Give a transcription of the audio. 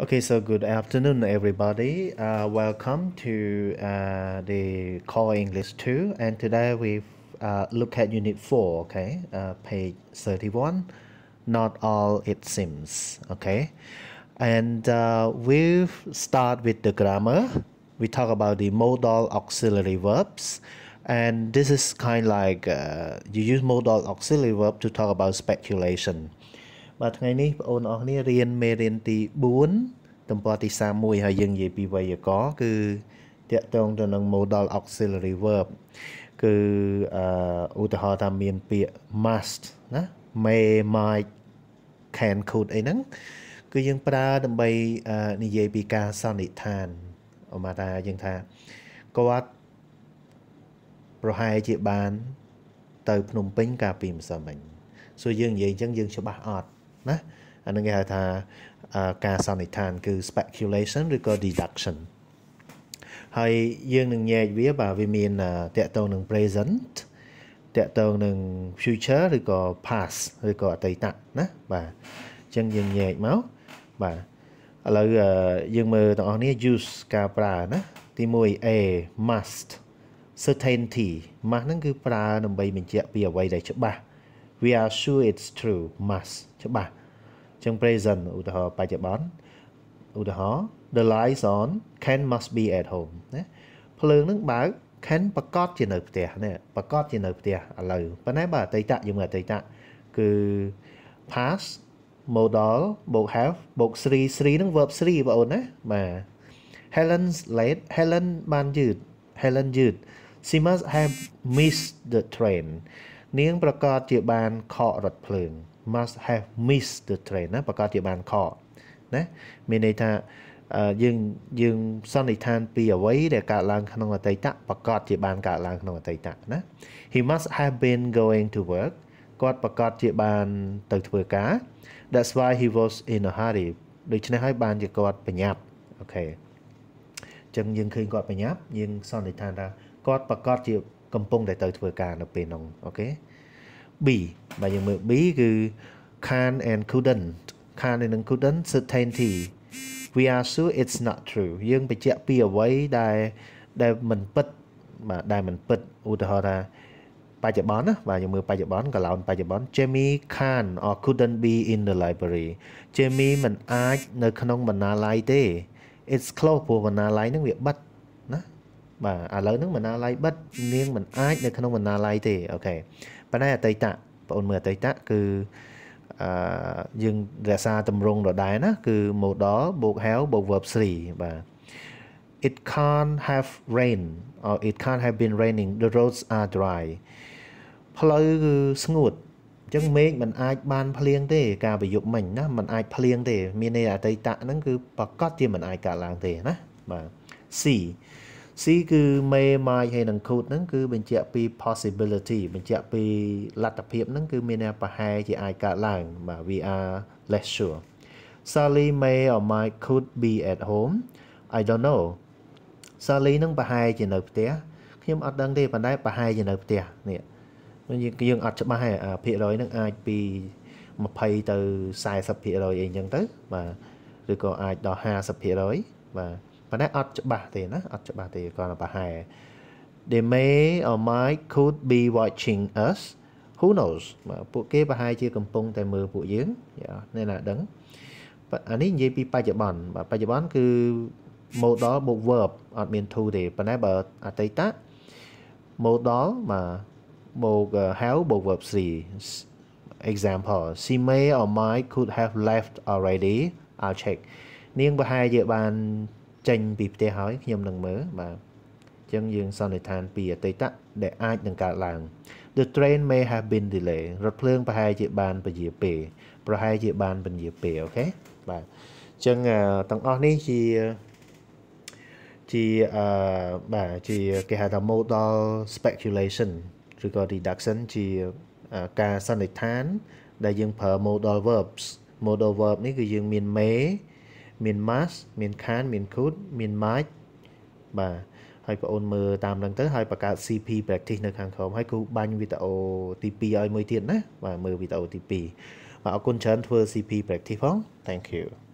Okay, so good afternoon, everybody. Uh, welcome to uh, the Core English 2, and today we uh, look at Unit 4, okay, uh, page 31, Not All It Seems, okay. And uh, we start with the grammar. We talk about the modal auxiliary verbs, and this is kind of like uh, you use modal auxiliary verb to talk about speculation. បាទថ្ងៃនេះបងប្អូនអរគ្នារៀនមេរៀនទី4ទំព័រទី31ហើយយើងនិយាយពីវេយ្យាករណ៍គឺតាក់ទងទៅនឹង modal auxiliary verb គឺអឺឧទាហរណ៍ថាមានពាក្យ must ណា may might can could អីហ្នឹងគឺយើងប្រើដើម្បីនិយាយពីការសន្និដ្ឋានអូម៉ាតាយើងថាគាត់ប្រហែលជាបាន ទៅ ភ្នំពេញកាលពីម្សិលមិញសួរយើងនិយាយអញ្ចឹងយើងច្បាស់អត់ណាអានឹងគេហៅថាការសន្និដ្ឋាន គឺ speculation ឬក៏ deduction ហើយយើងនឹងញែកវាបាទវាមានតកតងនឹង present តកតងនឹង future ឬក៏ past ឬក៏អតីតណាបាទអញ្ចឹងយើងញែកមកបាទឥឡូវយើងមើលទាំងអស់នេះ use ការប្រើណាទី1 A must certainty must ហ្នឹងគឺ ប្រើដើម្បីបញ្ជាក់ពីអ្វីដែលច្បាស់ we are sure it's true must ច្បាស់អញ្ចឹង present ឧទាហរណ៍បច្ចុប្បន្នឧទាហរណ៍ the lights on can must be at home ណាភ្លើងនឹងបើក can ប្រកាសជានៅផ្ទះណាប្រកាសជានៅផ្ទះឥឡូវប៉ុន្តែបើអតីតយើងមើលអតីតគឺ past modal បូក have បូក sri sri នឹង verb sri បងអូនណាបាទ Helen's late Helen បានយឺត Helen យឺត She must have missed the train នាងប្រកាសជាបានខករថភ្លើង must have missed the train ណាប្រកាសជាបានខកណាមានន័យថាយើងយើងសន្និដ្ឋានពីអ្វីដែលកើតឡើងក្នុងអតីតប្រកាសជាបានកើតឡើងក្នុងអតីតណា He must have been going to work គាត់ប្រកាសជាបានទៅធ្វើការ That's why he was in a hurry ដូច្នេះហើយបានជាគាត់ប្រញាប់អូខេអញ្ចឹងយើងឃើញគាត់ប្រញាប់យើង សន្និដ្ឋានថាគាត់ប្រកាសជាកំពុងតែទៅធ្វើការនៅពេលនោះអូខេ B បើយើងមើល B គឺ can and couldn't can និង couldn't certainty we are sure it's not true យើងបញ្ជាក់ពីអ្វីដែលដែលមិនពិតបាទដែលមិនពិតឧទាហរណ៍ថាបច្ចុប្បន្នណាបាទយើងមើលបច្ចុប្បន្នកន្លងបច្ចុប្បន្ន Jamie can or couldn't be in the library Jamie មិនអាចនៅ ក្នុងបណ្ណាល័យទេ it's closed ព្រោះបណ្ណាល័យហ្នឹងវាបិទបាទឥឡូវហ្នឹងបណ្ណាល័យបិទនាងមិនអាចនៅក្នុងបណ្ណាល័យទេអូខេប៉ុន្តែអតីតបងអូនមើលអតីតគឺអឺយើងរក្សាតម្រង់ដដែលណាគឺ modal បូក have បូក verb 3បាទ it can't have rain or it can't have been raining the roads are dry ផ្លូវគឺស្ងួតអញ្ចឹងមេឃมันអាចបានភ្លៀងទេការប្រយុទ្ធមិញណាมันអាចភ្លៀងទេមានន័យអតីតហ្នឹងគឺប្រកាសជាมันអាចកើតឡើង ទេណាបាទ C C គឺ May Might ហើយនិង Could ហ្នឹងគឺបញ្ជាក់ពី possibility បញ្ជាក់ពីលទ្ធភាពហ្នឹងគឺមានប្រហែលជាអាចកើតឡើង បាទ we are less sure Sally May or Might could be at home I don't know Sally នឹងប្រហែលជានៅផ្ទះខ្ញុំអត់ដឹងទេប៉ុន្តែប្រហែលជានៅផ្ទះនេះយើងអត់ច្បាស់ទេអាភាគរយនឹងអាចពី20ទៅ40%អីចឹងទៅបាទឬក៏អាចដល់50%បាទប៉ុន្តែអត់ច្បាស់ទេណាអត់ច្បាស់ទេគាត់ប្រហែល They may or might could be watching us who knows ពួកគេប្រហែលជាកំពុងតែមើលពួកយើងនេះណាដឹងអានេះនិយាយពីបច្ចុប្បន្នបាទបច្ចុប្បន្នគឺ modal បូក verb អត់មាន to ទេប៉ុន្តែបើអតីត modal បាទបូក how បូក verb 3 example she may or might could have left already i'll check នាងប្រហែលជាបានចេញពីផ្ទះហើយខ្ញុំនឹងមើលបាទអញ្ចឹងយើងសន្និដ្ឋានពីអតីតដែលអាចនឹងកើតឡើង The train may have been delayed រថភ្លើងប្រហែលជាបានពន្យាពេលប្រហែលជាបានពន្យាពេលអូខេបាទអញ្ចឹងទាំងអស់នេះជាជាអឺបាទជាគេហៅថា modal speculation ឬក៏ deduction ជាការសន្និដ្ឋានដែលយើងប្រើ modal verbs modal verb នេះគឺយើងមាន may មាន mass មាន can មាន could មាន might បាទហើយបងអូនមើលតាមនឹងទៅហើយបង្កើត CP practice នៅខាងក្រោមហើយគ្រូបាញ់វីដេអូទី2ឲ្យមួយទៀតណាបាទមើលវីដេអូទី2បាទអរគុណច្រើនធ្វើ CP practice ផង Thank you